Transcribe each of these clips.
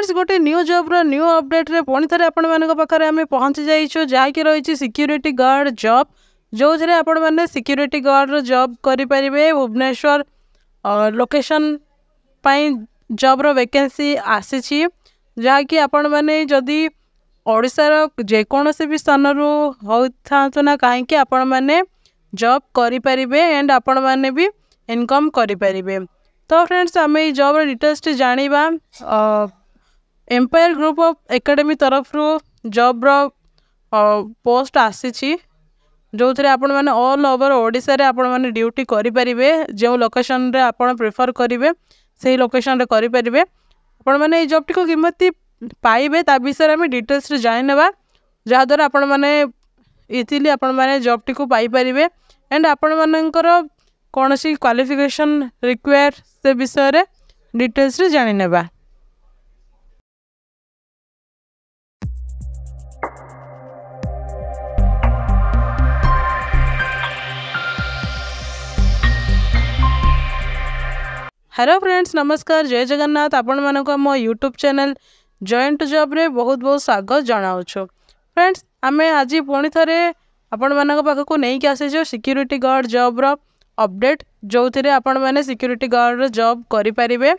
Friends गोटे new जब new update रे पुणी थे आपरे आम पहुँची जाइए जहाँकि रही सिक्यूरीटी गार्ड जब जो थे आपने सिक्यूरीटी गार्ड रब करें भुवनेश्वर लोकेशन जब्र वेकेसी आकि आपड़ जेकोसी भी स्थान होना कहीं आपण मैंने जब करें एंड आपण मैंने भी इनकम करें तो फ्रेंड्स आम जब्र डिटेल्स टी जाना ଏମ୍ପାୟାର ଗ୍ରୁପ୍ ଅଫ୍ ଏକାଡ଼େମୀ ତରଫରୁ ଜବ୍ର ପୋଷ୍ଟ ଆସିଛି ଯେଉଁଥିରେ ଆପଣମାନେ ଅଲ୍ ଓଭର ଓଡ଼ିଶାରେ ଆପଣମାନେ ଡ୍ୟୁଟି କରିପାରିବେ ଯେଉଁ ଲୋକେସନ୍ରେ ଆପଣ ପ୍ରିଫର୍ କରିବେ ସେହି ଲୋକେସନ୍ରେ କରିପାରିବେ ଆପଣମାନେ ଏଇ ଜବ୍ଟିକୁ କେମିତି ପାଇବେ ତା ବିଷୟରେ ଆମେ ଡିଟେଲ୍ସରେ ଜାଣିନେବା ଯାହାଦ୍ୱାରା ଆପଣମାନେ ଇଜିଲି ଆପଣମାନେ ଜବ୍ଟିକୁ ପାଇପାରିବେ ଆଣ୍ଡ ଆପଣମାନଙ୍କର କୌଣସି କ୍ୱାଲିଫିକେସନ୍ ରିକ୍ୱାୟାର୍ ସେ ବିଷୟରେ ଡିଟେଲ୍ସରେ ଜାଣିନେବା হ্যালো ফ্রেন্ডস নমস্কার জয় জগন্নাথ আপনার মো ইউট্ୟୁବ୍ ଚ୍ୟାନେଲ୍ ଜଏଣ୍ଟ ଜବ୍ରେ ବହୁତ ବହୁତ ସ୍ୱାଗତ ଜଣାଉଛୁ ଫ୍ରେଣ୍ଡସ୍ ଆମେ ଆଜି ପୁଣି ଥରେ ଆପଣମାନଙ୍କ ପାଖକୁ ନେଇକି ଆସିଛୁ ସିକ୍ୟୁରିଟି ଗାର୍ଡ଼ ଜବ୍ର ଅପଡ଼େଟ୍ ଯେଉଁଥିରେ ଆପଣମାନେ ସିକ୍ୟୁରିଟି ଗାର୍ଡ଼ର ଜବ୍ କରିପାରିବେ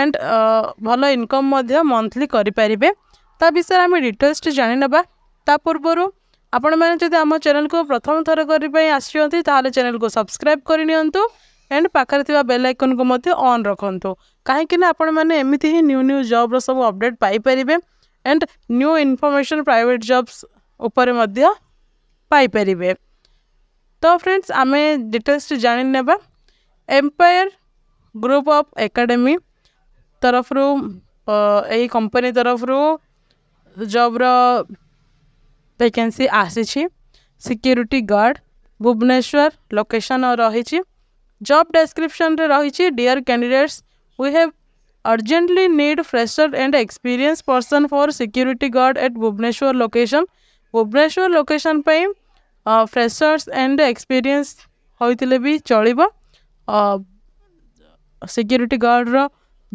ଆଣ୍ଡ ଭଲ ଇନକମ୍ ମଧ୍ୟ ମନ୍ଥଲି କରିପାରିବେ ତା ବିଷୟରେ ଆମେ ଡିଟେଲ୍ସଟି ଜାଣିନେବା ତା ପୂର୍ବରୁ ଆପଣମାନେ ଯଦି ଆମ ଚ୍ୟାନେଲ୍କୁ ପ୍ରଥମ ଥର କରିବା ପାଇଁ ଆସିଛନ୍ତି ତାହେଲେ ଚ୍ୟାନେଲ୍କୁ ସବସ୍କ୍ରାଇବ୍ କରିନିଅନ୍ତୁ ଆଣ୍ଡ ପାଖରେ ଥିବା ବେଲ୍ ଆଇକନ୍କୁ ମଧ୍ୟ ଅନ୍ ରଖନ୍ତୁ କାହିଁକିନା ଆପଣମାନେ ଏମିତି ହିଁ ନ୍ୟୁ ନ୍ୟୁ ଜବ୍ର ସବୁ ଅପଡ଼େଟ୍ ପାଇପାରିବେ and new information private jobs ଉପରେ ମଧ୍ୟ ପାଇପାରିବେ ତ ଫ୍ରେଣ୍ଡସ୍ ଆମେ ଡିଟେଲ୍ସ ଜାଣିନେବା ଏମ୍ପାୟର ଗ୍ରୁପ୍ ଅଫ୍ ଏକାଡେମୀ ତରଫରୁ ଏଇ କମ୍ପାନୀ ତରଫରୁ ଜବ୍ର ଭ୍ୟାକେନ୍ସି ଆସିଛି ସିକ୍ୟୁରିଟି ଗାର୍ଡ଼ ଭୁବନେଶ୍ୱର ଲୋକେସନ୍ ରହିଛି জব ডেসক্রিপশনরে রয়েছে dear candidates we have urgently need fresher and experienced person for security guard at Bhubaneswar location. Bhubaneswar location ପାଇଁ freshers and experience ହୋଇଥିଲେ ବି ଚଳିବ security guard ର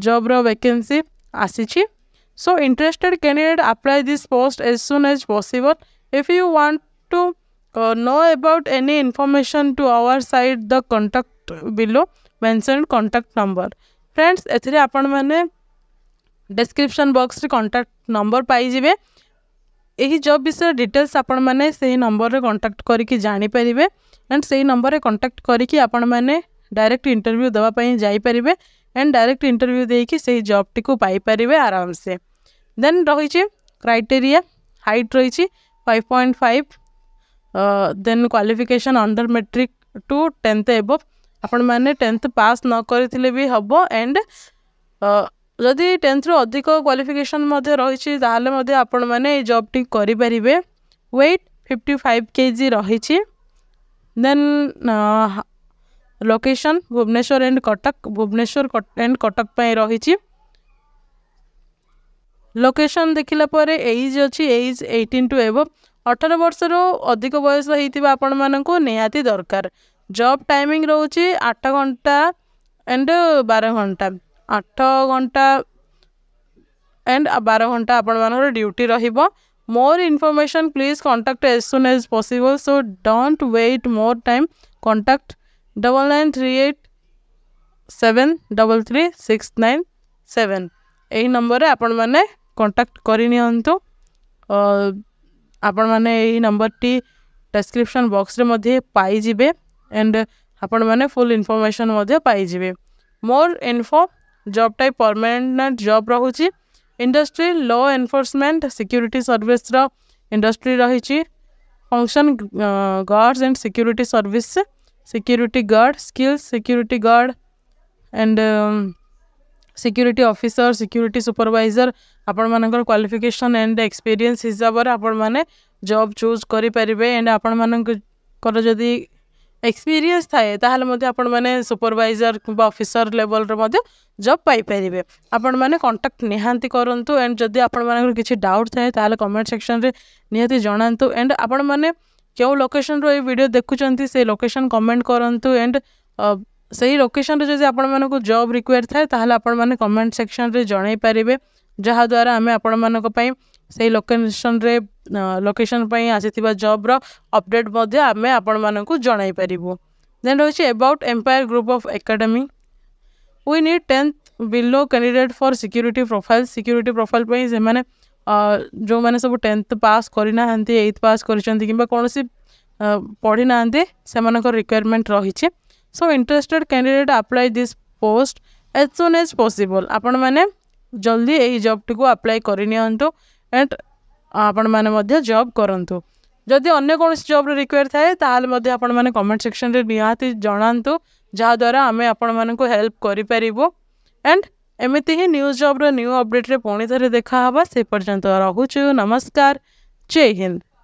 job ର vacancy ଆସିଛି so interested candidate apply this post as soon as possible if you want to know uh, about any information to our site the contact below mentioned contact number friends एपण मैंने description box रे number पाई यही job विषय details आपण मैंने से ही number में कंटाक्ट करके जापर एंड से ही नंबर रे कंटाक्ट करके आपण डायरेक्ट इंटरव्यू देवाई जापर एंड डायरेक्ट इंटरव्यू देखी जब टी पाई आराम से देन रही क्राइटेरिया हाइट रही five point five then qualification under matric to tenth above ଆପଣମାନେ ଟେନ୍ଥ ପାସ୍ ନ କରିଥିଲେ ବି ହେବ ଆଣ୍ଡ ଯଦି ଟେନ୍ଥରୁ ଅଧିକ କ୍ୱାଲିଫିକେସନ୍ ମଧ୍ୟ ରହିଛି ତାହେଲେ ମଧ୍ୟ ଆପଣମାନେ ଏଇ ଜବ୍ଟି କରିପାରିବେ ୱେଟ୍ ଫିଫ୍ଟି ଫାଇଭ୍ କେଜି ରହିଛି then location Bhubaneswar and Cuttack Bhubaneswar and Cuttack ପାଇଁ ରହିଛି ଲୋକେସନ୍ ଦେଖିଲା ପରେ ଏଜ୍ ଅଛି ଏଜ୍ ଏଇଟିନ୍ ଟୁ ଏବଭ୍ ଅଠର ବର୍ଷରୁ ଅଧିକ ବୟସ ହେଇଥିବା ଆପଣମାନଙ୍କୁ ନିହାତି ଦରକାର ଜବ୍ ଟାଇମିଂ ରହୁଛି ଆଠ ଘଣ୍ଟା ଆଣ୍ଡ ବାର ଘଣ୍ଟା ଆଠ ଘଣ୍ଟା ଆଣ୍ଡ ବାର ଘଣ୍ଟା ଆପଣମାନଙ୍କର ଡ୍ୟୁଟି ରହିବ more information please contact as soon as possible so don't wait more time contact double nine three eight seven double three six nine seven ଏହି ନମ୍ବରରେ ଆପଣମାନେ କଣ୍ଟାକ୍ଟ କରିନିଅନ୍ତୁ आपण मैंने नंबर टी डेस्क्रिपन बक्स पाइबे एंड आपण मैंने फुल इनफर्मेसन पाइबे more info job type permanent job रोचे industry law enforcement security service industry रही function guards and security service security guard skills security guard and security officer security supervisor आपण मान qualification and experience हिसाब से आप मैंने choose करें and आपण मानकर जदि एक्सपीरियंस थाए आपण मैंने सुपरवाइजर कि अफिसर लेवल जब पाइपर आपण मैंने कंटाक्ट निहांती करूँ एंड जदि आपण मानकर किसी डाउट थाए कमेंट सेक्शन में निहती जनातु एंड आपण मैंने क्यों लोकेशन रो ये वीडियो देखुं से लोकेशन कमेंट करूँ एंड से ही लोकेशन जब आप जब रिक्वयर था आपने कमेंट सेक्शन में जन पारे जहाद्वारा आम आपण मानी से लोकेशन रे लोकेशन आसीबा जब्र अपडेट आम आपण मानक जन पारू दे रही about empire group of academy we need tenth below candidate for security profile security profile पर जो मैंने सब टेन्थ पास करना एथ पास करोसी पढ़ी ना से रिक्वयरमेंट रही है so interested candidate apply this post as soon as possible आपण मैंने जल्दी यही जब टी आप्लाए करनीयंतु एंड आपण मैंने जब करूँ जदि अगर कौन जब्रे रिक्वयर थाए तो आपण कमेंट सेक्शन में निहाती जनातु जहाँद्वारा आम आपण मानक हेल्प करूँ एंड एमती ही न्यूज जब्र न्यू अपडेट्रे पुणी थे देखा से पर्यंत रोचु नमस्कार जय हिंद